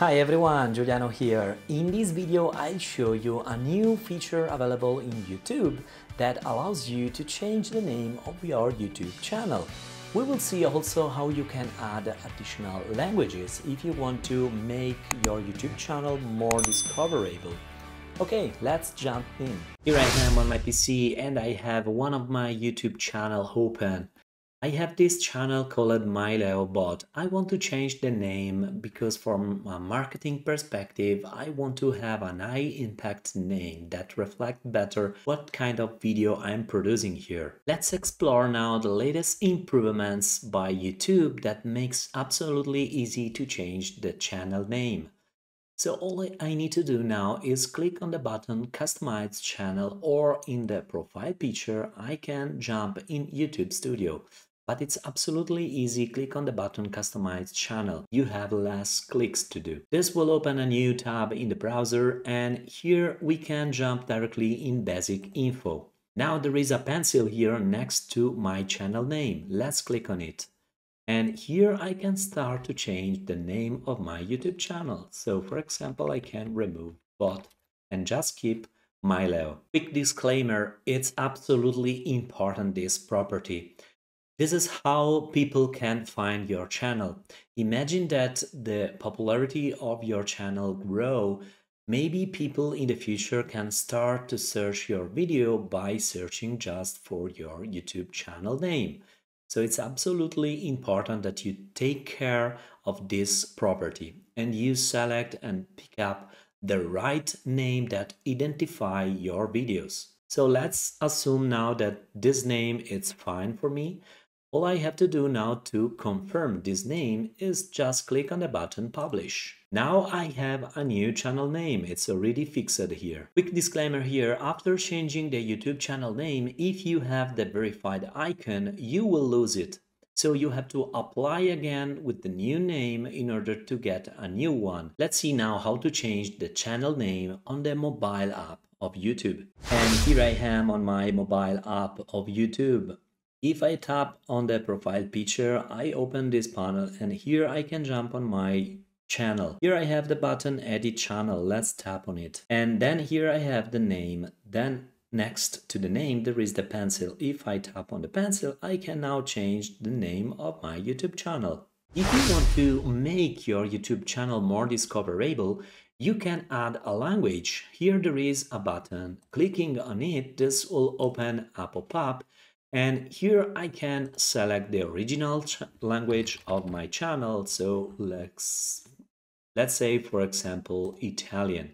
Hi everyone, Giuliano here. In this video I'll show you a new feature available in YouTube that allows you to change the name of your YouTube channel. We will see also how you can add additional languages if you want to make your YouTube channel more discoverable. Okay, let's jump in. Here I am on my PC and I have one of my YouTube channel open. I have this channel called MyLeoBot. I want to change the name because from a marketing perspective, I want to have an high impact name that reflects better what kind of video I'm producing here. Let's explore now the latest improvements by YouTube that makes absolutely easy to change the channel name. So all I need to do now is click on the button Customize Channel or in the profile picture I can jump in YouTube Studio. But it's absolutely easy, click on the button Customize Channel. You have less clicks to do. This will open a new tab in the browser and here we can jump directly in Basic Info. Now there is a pencil here next to my channel name. Let's click on it. And here I can start to change the name of my YouTube channel. So for example, I can remove bot and just keep Milo. Big disclaimer, it's absolutely important this property. This is how people can find your channel. Imagine that the popularity of your channel grow. Maybe people in the future can start to search your video by searching just for your YouTube channel name. So it's absolutely important that you take care of this property and you select and pick up the right name that identify your videos. So let's assume now that this name is fine for me. All I have to do now to confirm this name is just click on the button Publish. Now I have a new channel name, it's already fixed here. Quick disclaimer here, after changing the YouTube channel name, if you have the verified icon, you will lose it. So you have to apply again with the new name in order to get a new one. Let's see now how to change the channel name on the mobile app of YouTube. And here I am on my mobile app of YouTube. If I tap on the profile picture, I open this panel and here I can jump on my channel. Here I have the button edit channel, let's tap on it. And then here I have the name, then Next to the name, there is the pencil. If I tap on the pencil, I can now change the name of my YouTube channel. If you want to make your YouTube channel more discoverable, you can add a language. Here there is a button. Clicking on it, this will open a pop-up and here I can select the original language of my channel. So let's, let's say, for example, Italian.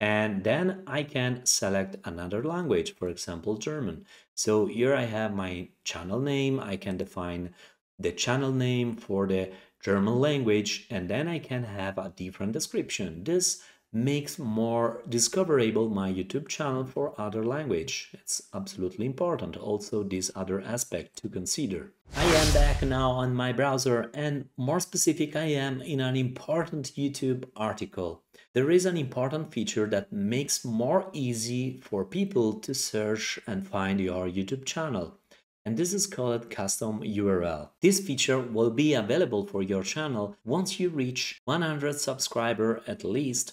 And then I can select another language, for example, German. So here I have my channel name. I can define the channel name for the German language, and then I can have a different description. This makes more discoverable my YouTube channel for other language. It's absolutely important, also this other aspect to consider. I am back now on my browser and more specific I am in an important YouTube article. There is an important feature that makes more easy for people to search and find your YouTube channel and this is called custom URL. This feature will be available for your channel once you reach 100 subscriber at least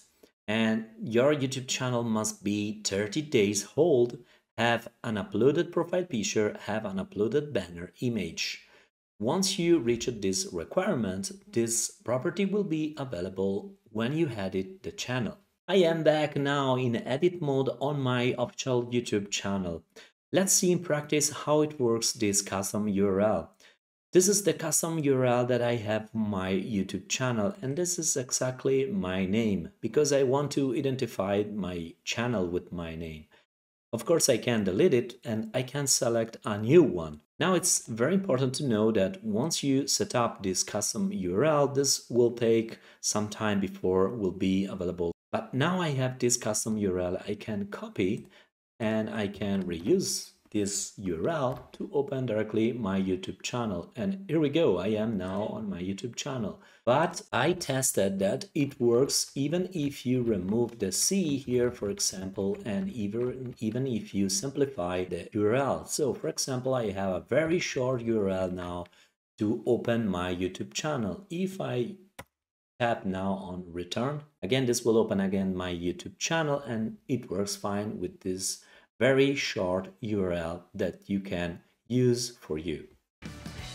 and your YouTube channel must be 30 days old, have an uploaded profile picture, have an uploaded banner image. Once you reached this requirement, this property will be available when you edit the channel. I am back now in edit mode on my official YouTube channel. Let's see in practice how it works this custom URL. This is the custom URL that I have my YouTube channel and this is exactly my name because I want to identify my channel with my name. Of course I can delete it and I can select a new one. Now it's very important to know that once you set up this custom URL this will take some time before will be available. But now I have this custom URL I can copy and I can reuse this URL to open directly my YouTube channel. And here we go, I am now on my YouTube channel. But I tested that it works even if you remove the C here, for example, and even, even if you simplify the URL. So for example, I have a very short URL now to open my YouTube channel. If I tap now on return, again, this will open again my YouTube channel and it works fine with this very short URL that you can use for you.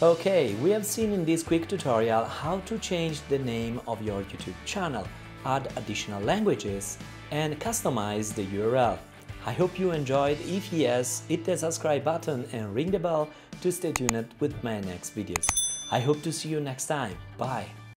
Okay, we have seen in this quick tutorial how to change the name of your YouTube channel, add additional languages and customize the URL. I hope you enjoyed, if yes, hit the subscribe button and ring the bell to stay tuned with my next videos. I hope to see you next time, bye!